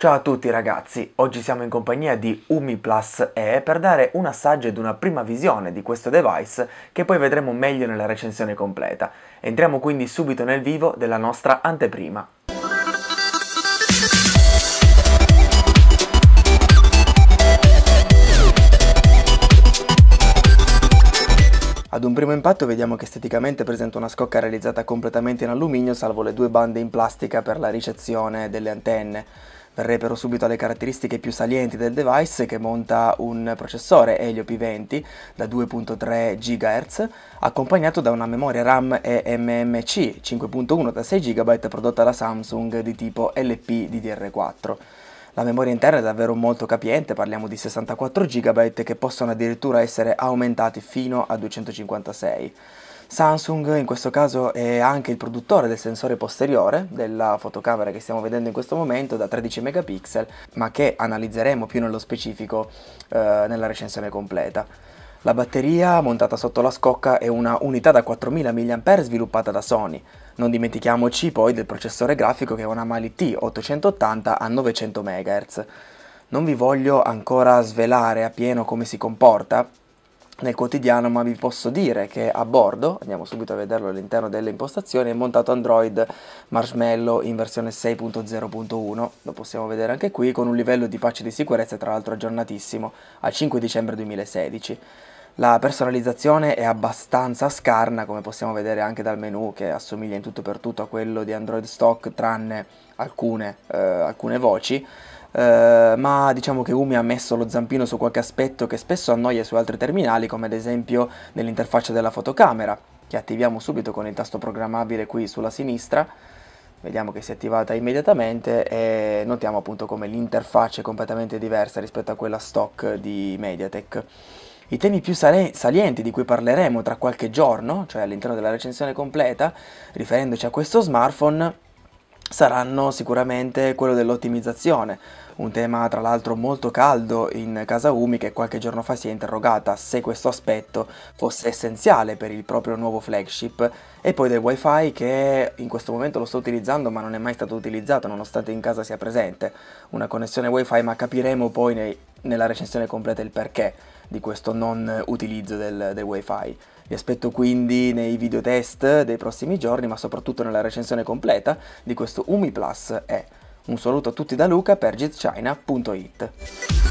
Ciao a tutti ragazzi, oggi siamo in compagnia di Umi Plus E per dare un assaggio ed una prima visione di questo device che poi vedremo meglio nella recensione completa. Entriamo quindi subito nel vivo della nostra anteprima. Ad un primo impatto vediamo che esteticamente presenta una scocca realizzata completamente in alluminio salvo le due bande in plastica per la ricezione delle antenne. Verrebbero subito alle caratteristiche più salienti del device che monta un processore Helio P20 da 2.3 GHz accompagnato da una memoria RAM eMMC 5.1 da 6 GB prodotta da Samsung di tipo LPDDR4. La memoria interna è davvero molto capiente, parliamo di 64 GB che possono addirittura essere aumentati fino a 256. Samsung in questo caso è anche il produttore del sensore posteriore della fotocamera che stiamo vedendo in questo momento da 13 megapixel ma che analizzeremo più nello specifico eh, nella recensione completa. La batteria montata sotto la scocca è una unità da 4000 mAh sviluppata da Sony. Non dimentichiamoci poi del processore grafico che è una Mali T880 a 900 MHz. Non vi voglio ancora svelare appieno come si comporta, nel quotidiano, ma vi posso dire che a bordo, andiamo subito a vederlo all'interno delle impostazioni, è montato Android Marshmallow in versione 6.0.1, lo possiamo vedere anche qui, con un livello di pace di sicurezza tra l'altro aggiornatissimo al 5 dicembre 2016. La personalizzazione è abbastanza scarna, come possiamo vedere anche dal menu, che assomiglia in tutto e per tutto a quello di Android Stock, tranne alcune, eh, alcune voci, eh, ma diciamo che Umi ha messo lo zampino su qualche aspetto che spesso annoia su altri terminali, come ad esempio nell'interfaccia della fotocamera, che attiviamo subito con il tasto programmabile qui sulla sinistra, vediamo che si è attivata immediatamente e notiamo appunto come l'interfaccia è completamente diversa rispetto a quella stock di Mediatek. I temi più salienti di cui parleremo tra qualche giorno, cioè all'interno della recensione completa, riferendoci a questo smartphone, saranno sicuramente quello dell'ottimizzazione, un tema tra l'altro molto caldo in casa Umi che qualche giorno fa si è interrogata se questo aspetto fosse essenziale per il proprio nuovo flagship e poi del wifi che in questo momento lo sto utilizzando ma non è mai stato utilizzato nonostante in casa sia presente una connessione wifi ma capiremo poi nei, nella recensione completa il perché di questo non utilizzo del, del wifi. Vi aspetto quindi nei video test dei prossimi giorni, ma soprattutto nella recensione completa di questo Umi Plus E. Un saluto a tutti da Luca per jitchina.it.